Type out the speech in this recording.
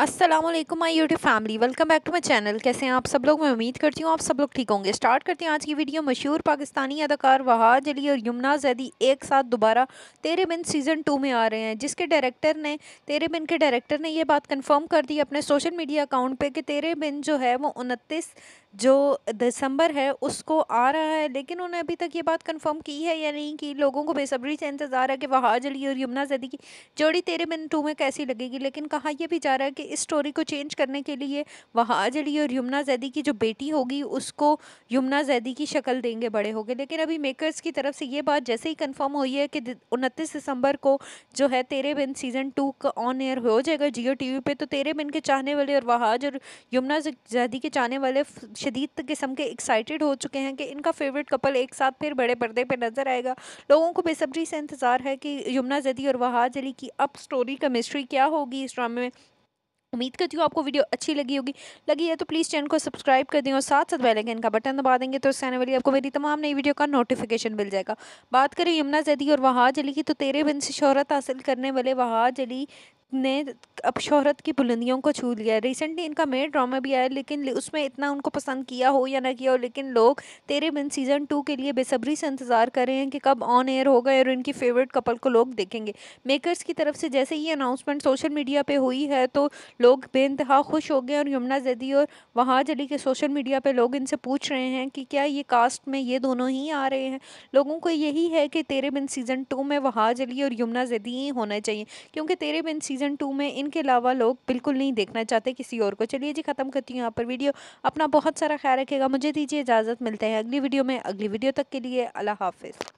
Aslam my YouTube family welcome back to my channel कैसे हैं आप सब लोग मैं उम्मीद करती हूँ आप सब लोग ठीक होंगे स्टार्ट करते हैं आज की वीडियो मशहूर पाकिस्तानी अदाकार वहाज अली और यमुना जैदी एक साथ दोबारा तेरे बिन सीज़न टू में आ रहे हैं जिसके डायरेक्टर ने तेरे बिन के डायरेक्टर ने यह बात कन्फर्म कर दी अपने सोशल मीडिया अकाउंट पर कि तेरे बिन जो है वो उनतीस जो दिसंबर है उसको आ रहा है लेकिन उन्होंने अभी तक ये बात कंफर्म की है या नहीं कि लोगों को बेसब्री से इंतज़ार है कि वहाज अली और यमुना जैदी की जोड़ी तेरे बिन टू में कैसी लगेगी लेकिन कहा यह भी जा रहा है कि कि इस स्टोरी को चेंज करने के लिए वहाँ जड़ी और यमुना जैदी की जो बेटी होगी उसको यमुना जैदी की शक्ल देंगे बड़े गए लेकिन अभी मेकर्स की तरफ से ये बात जैसे ही कन्फर्म हुई है कि उनतीस दिसंबर को जो है तेरे बिन सीज़न टू का ऑन एयर हो जाएगा जियो टी वी तो तेरे बिन के चाहने वाले और वहाज और यमुना जैदी के चाहने वाले शदीद किस्म के एक्साइटेड हो चुके हैं कि इनका फेवरेट कपल एक साथ फिर बड़े पर्दे पर नज़र आएगा लोगों को बेसब्री से इंतज़ार है कि यमुना जैदी और वहाज अली की अब स्टोरी का मिस्ट्री क्या होगी इस ड्रामे में उम्मीद करती हूँ आपको वीडियो अच्छी लगी होगी लगी है तो प्लीज़ चैनल को सब्सक्राइब कर दें और साथ साथ बेल आइकन का बटन दबा देंगे तो उससे आने वाली आपको मेरी तमाम नई वीडियो का नोटिफिकेशन मिल जाएगा बात करें यमुना जैदी और वहाज अली की तो तेरे बिन से शहरत हासिल करने वाले वहाज अली ने अब शोहरत की बुलंदियों को छू लिया है रिसेंटली इनका मेन ड्रामा भी आया लेकिन उसमें इतना उनको पसंद किया हो या ना किया हो लेकिन लोग तेरे बिन सीज़न टू के लिए बेसब्री से इंतज़ार कर रहे हैं कि कब ऑन एयर होगा और इनकी फेवरेट कपल को लोग देखेंगे मेकर्स की तरफ से जैसे ही अनाउंसमेंट सोशल मीडिया पर हुई है तो लोग बेानतहा खुश हो गए और यमुना जदी और वहाँ जली के सोशल मीडिया पर लोग इनसे पूछ रहे हैं कि क्या ये कास्ट में ये दोनों ही आ रहे हैं लोगों को यही है कि तेरे बिन सीज़न टू में वहाँ जली और यमुना जदी ही होना चाहिए क्योंकि तेरे बिन सीज़न टू में इन के अलावा लोग बिल्कुल नहीं देखना चाहते किसी और को चलिए जी ख़त्म करती हूँ यहाँ पर वीडियो अपना बहुत सारा ख्याल रखेगा मुझे दीजिए इजाज़त मिलते हैं अगली वीडियो में अगली वीडियो तक के लिए अल्लाह हाफिज़